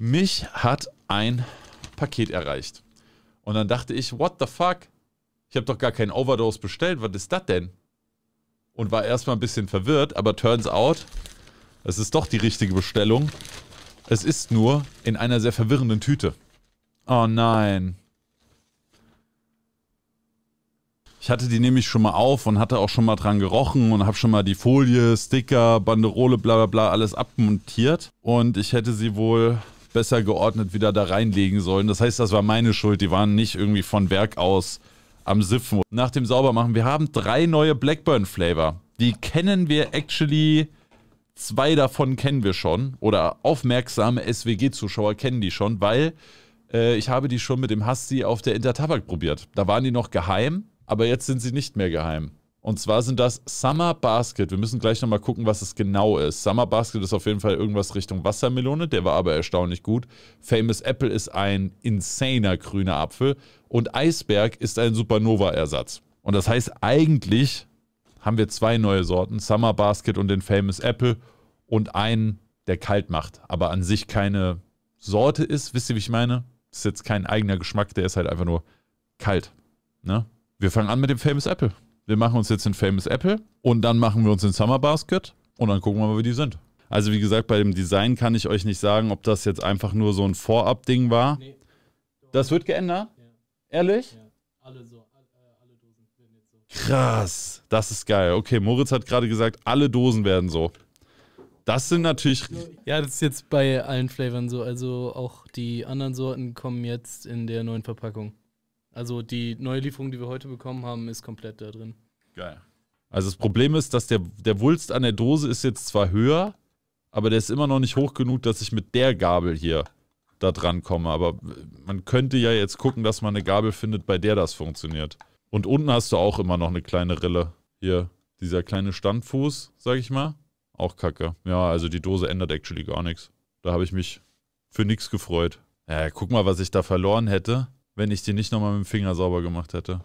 Mich hat ein Paket erreicht. Und dann dachte ich, what the fuck? Ich habe doch gar keinen Overdose bestellt. Was ist das denn? Und war erstmal ein bisschen verwirrt, aber turns out, es ist doch die richtige Bestellung. Es ist nur in einer sehr verwirrenden Tüte. Oh nein. Ich hatte die nämlich schon mal auf und hatte auch schon mal dran gerochen und habe schon mal die Folie, Sticker, Banderole, bla bla bla alles abmontiert. Und ich hätte sie wohl besser geordnet wieder da reinlegen sollen. Das heißt, das war meine Schuld. Die waren nicht irgendwie von Werk aus am Siffen. Nach dem Saubermachen, wir haben drei neue Blackburn-Flavor. Die kennen wir actually, zwei davon kennen wir schon. Oder aufmerksame SWG-Zuschauer kennen die schon, weil äh, ich habe die schon mit dem Hassi auf der Intertabak probiert. Da waren die noch geheim, aber jetzt sind sie nicht mehr geheim. Und zwar sind das Summer Basket. Wir müssen gleich nochmal gucken, was es genau ist. Summer Basket ist auf jeden Fall irgendwas Richtung Wassermelone, der war aber erstaunlich gut. Famous Apple ist ein insaner grüner Apfel. Und Eisberg ist ein Supernova-Ersatz. Und das heißt, eigentlich haben wir zwei neue Sorten: Summer Basket und den Famous Apple und einen, der kalt macht, aber an sich keine Sorte ist. Wisst ihr, wie ich meine? Das ist jetzt kein eigener Geschmack, der ist halt einfach nur kalt. Ne? Wir fangen an mit dem Famous Apple wir machen uns jetzt den Famous Apple und dann machen wir uns den Summer Basket und dann gucken wir mal, wie die sind. Also wie gesagt, bei dem Design kann ich euch nicht sagen, ob das jetzt einfach nur so ein Vorab-Ding war. Nee. Das wird geändert? Ja. Ehrlich? Ja. Alle so. Alle, Dosen werden jetzt so. Krass, das ist geil. Okay, Moritz hat gerade gesagt, alle Dosen werden so. Das sind natürlich. Ja, das ist jetzt bei allen Flavern so. Also auch die anderen Sorten kommen jetzt in der neuen Verpackung. Also die neue Lieferung, die wir heute bekommen haben, ist komplett da drin. Geil. Also das Problem ist, dass der, der Wulst an der Dose ist jetzt zwar höher, aber der ist immer noch nicht hoch genug, dass ich mit der Gabel hier da dran komme. Aber man könnte ja jetzt gucken, dass man eine Gabel findet, bei der das funktioniert. Und unten hast du auch immer noch eine kleine Rille. Hier, dieser kleine Standfuß, sag ich mal. Auch kacke. Ja, also die Dose ändert actually gar nichts. Da habe ich mich für nichts gefreut. Ja, guck mal, was ich da verloren hätte wenn ich die nicht nochmal mit dem Finger sauber gemacht hätte.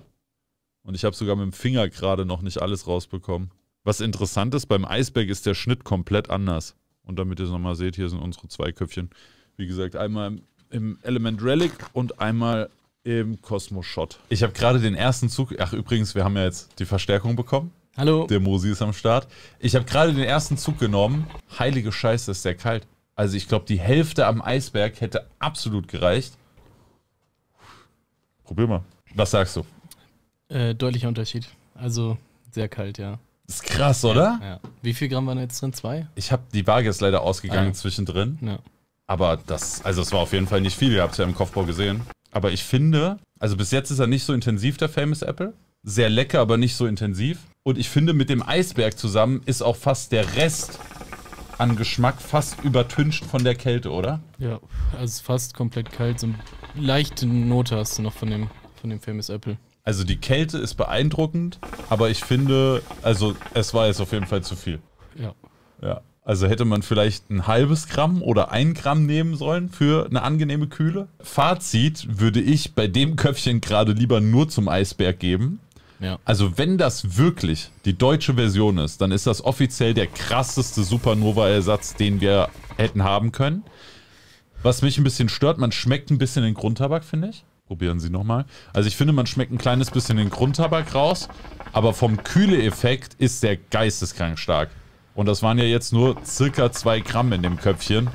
Und ich habe sogar mit dem Finger gerade noch nicht alles rausbekommen. Was interessant ist, beim Eisberg ist der Schnitt komplett anders. Und damit ihr es nochmal seht, hier sind unsere zwei Köpfchen. Wie gesagt, einmal im Element Relic und einmal im Cosmos Shot. Ich habe gerade den ersten Zug. Ach, übrigens, wir haben ja jetzt die Verstärkung bekommen. Hallo. Der Mosi ist am Start. Ich habe gerade den ersten Zug genommen. Heilige Scheiße, ist der kalt. Also ich glaube, die Hälfte am Eisberg hätte absolut gereicht. Probier mal. Was sagst du? Äh, deutlicher Unterschied. Also sehr kalt, ja. Das ist krass, oder? Ja, ja. Wie viel Gramm waren jetzt drin? Zwei? Ich habe die Waage jetzt leider ausgegangen ah. zwischendrin. Ja. Aber das, also es war auf jeden Fall nicht viel. Ihr habt es ja im Kopfbau gesehen. Aber ich finde, also bis jetzt ist er nicht so intensiv, der Famous Apple. Sehr lecker, aber nicht so intensiv. Und ich finde, mit dem Eisberg zusammen ist auch fast der Rest an Geschmack fast übertüncht von der Kälte, oder? Ja, also fast komplett kalt, so ein leichte Note hast du noch von dem, von dem Famous Apple. Also die Kälte ist beeindruckend, aber ich finde, also es war jetzt auf jeden Fall zu viel. Ja. Ja. Also hätte man vielleicht ein halbes Gramm oder ein Gramm nehmen sollen für eine angenehme Kühle. Fazit würde ich bei dem Köpfchen gerade lieber nur zum Eisberg geben. Ja. Also wenn das wirklich die deutsche Version ist, dann ist das offiziell der krasseste Supernova-Ersatz, den wir hätten haben können. Was mich ein bisschen stört, man schmeckt ein bisschen den Grundtabak, finde ich. Probieren Sie nochmal. Also ich finde, man schmeckt ein kleines bisschen den Grundtabak raus, aber vom Kühle-Effekt ist der geisteskrank stark. Und das waren ja jetzt nur circa 2 Gramm in dem Köpfchen.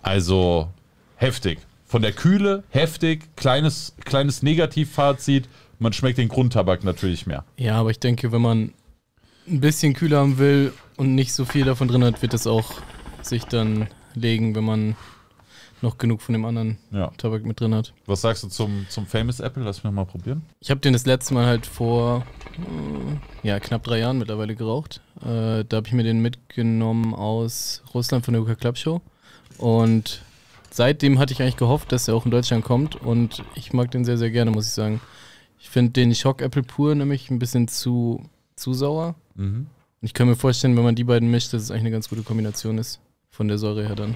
Also heftig. Von der Kühle heftig, kleines, kleines Negativfazit. Man schmeckt den Grundtabak natürlich mehr. Ja, aber ich denke, wenn man ein bisschen kühler haben will und nicht so viel davon drin hat, wird es auch sich dann legen, wenn man noch genug von dem anderen ja. Tabak mit drin hat. Was sagst du zum, zum Famous Apple? Lass mich mal probieren. Ich habe den das letzte Mal halt vor äh, ja, knapp drei Jahren mittlerweile geraucht. Äh, da habe ich mir den mitgenommen aus Russland von der Uka Club Show. Und seitdem hatte ich eigentlich gehofft, dass er auch in Deutschland kommt. Und ich mag den sehr, sehr gerne, muss ich sagen. Ich finde den Shock Apple pur nämlich ein bisschen zu, zu sauer. Mhm. ich kann mir vorstellen, wenn man die beiden mischt, dass es eigentlich eine ganz gute Kombination ist von der Säure her dann?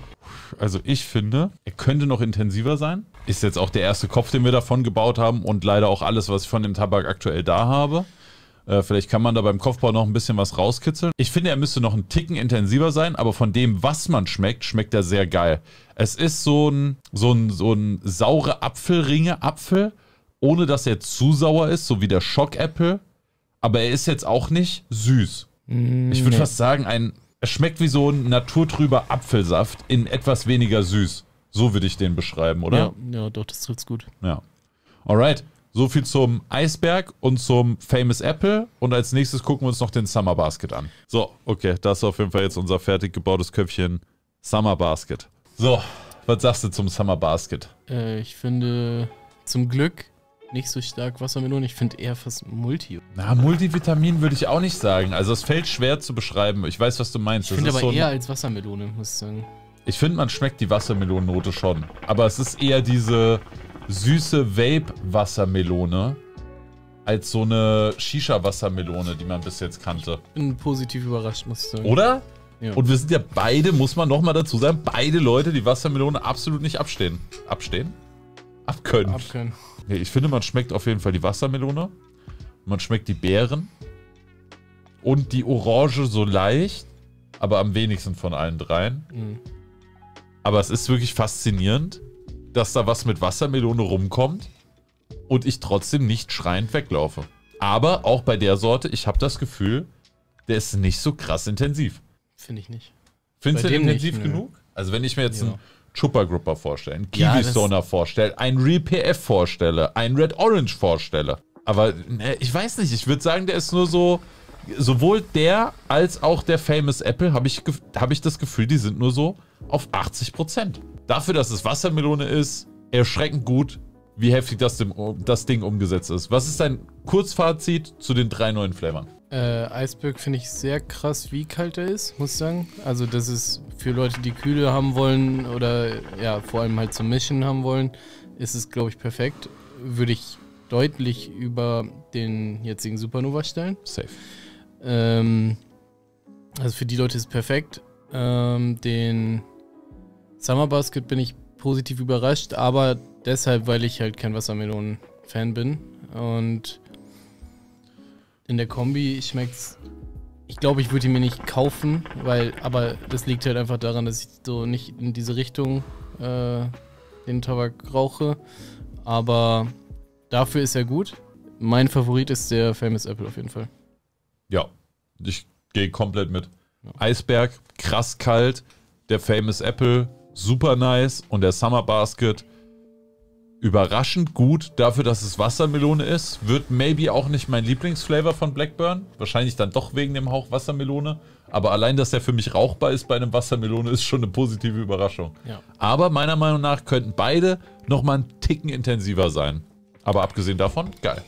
Also ich finde, er könnte noch intensiver sein. Ist jetzt auch der erste Kopf, den wir davon gebaut haben und leider auch alles, was ich von dem Tabak aktuell da habe. Äh, vielleicht kann man da beim Kopfbau noch ein bisschen was rauskitzeln. Ich finde, er müsste noch einen Ticken intensiver sein, aber von dem, was man schmeckt, schmeckt er sehr geil. Es ist so ein, so ein, so ein saure Apfelringe-Apfel, ohne dass er zu sauer ist, so wie der Schock-Apple. Aber er ist jetzt auch nicht süß. Mm, ich würde nee. fast sagen, ein es schmeckt wie so ein naturtrüber Apfelsaft in etwas weniger süß. So würde ich den beschreiben, oder? Ja, ja doch, das trifft's gut. Ja. Alright. So viel zum Eisberg und zum Famous Apple. Und als nächstes gucken wir uns noch den Summer Basket an. So, okay, das ist auf jeden Fall jetzt unser fertig gebautes Köpfchen. Summer Basket. So, was sagst du zum Summer Basket? Äh, ich finde, zum Glück nicht so stark Wassermelone. Ich finde eher fast Multi. Na, Multivitamin würde ich auch nicht sagen. Also es fällt schwer zu beschreiben. Ich weiß, was du meinst. Ich finde aber so eher als Wassermelone, muss ich sagen. Ich finde, man schmeckt die Wassermelonennote schon. Aber es ist eher diese süße Vape-Wassermelone als so eine Shisha-Wassermelone, die man bis jetzt kannte. Ich bin positiv überrascht, muss ich sagen. Oder? Ja. Und wir sind ja beide, muss man nochmal dazu sagen, beide Leute, die Wassermelone absolut nicht abstehen. Abstehen? Abkönnen. Abkönnen. Ich finde, man schmeckt auf jeden Fall die Wassermelone. Man schmeckt die Beeren. Und die Orange so leicht, aber am wenigsten von allen dreien. Mhm. Aber es ist wirklich faszinierend, dass da was mit Wassermelone rumkommt und ich trotzdem nicht schreiend weglaufe. Aber auch bei der Sorte, ich habe das Gefühl, der ist nicht so krass intensiv. Finde ich nicht. Findest du den intensiv nicht, genug? Also wenn ich mir jetzt ja. einen Schuppergrupper vorstellen, einen Kiwisona ja, vorstelle, einen RePF vorstelle, einen Red Orange vorstelle. Aber ne, ich weiß nicht, ich würde sagen, der ist nur so, sowohl der als auch der Famous Apple, habe ich, hab ich das Gefühl, die sind nur so auf 80 Prozent. Dafür, dass es Wassermelone ist, erschreckend gut, wie heftig das, das Ding umgesetzt ist. Was ist dein Kurzfazit zu den drei neuen Flavern? Äh, Eisberg finde ich sehr krass, wie kalt er ist, muss ich sagen. Also das ist für Leute, die Kühle haben wollen oder ja, vor allem halt zum Mischen haben wollen, ist es, glaube ich, perfekt. Würde ich deutlich über den jetzigen Supernova stellen. Safe. Ähm, also für die Leute ist es perfekt. Ähm, den Summer Basket bin ich positiv überrascht, aber deshalb, weil ich halt kein Wassermelonen-Fan bin. Und in der Kombi schmeckt's. Ich glaube, ich würde ihn mir nicht kaufen, weil, aber das liegt halt einfach daran, dass ich so nicht in diese Richtung äh, den Tabak rauche. Aber dafür ist er gut. Mein Favorit ist der Famous Apple auf jeden Fall. Ja, ich gehe komplett mit. Ja. Eisberg, krass kalt. Der Famous Apple, super nice. Und der Summer Basket überraschend gut dafür, dass es Wassermelone ist. Wird maybe auch nicht mein Lieblingsflavor von Blackburn. Wahrscheinlich dann doch wegen dem Hauch Wassermelone. Aber allein, dass der für mich rauchbar ist bei einem Wassermelone, ist schon eine positive Überraschung. Ja. Aber meiner Meinung nach könnten beide nochmal einen Ticken intensiver sein. Aber abgesehen davon, geil.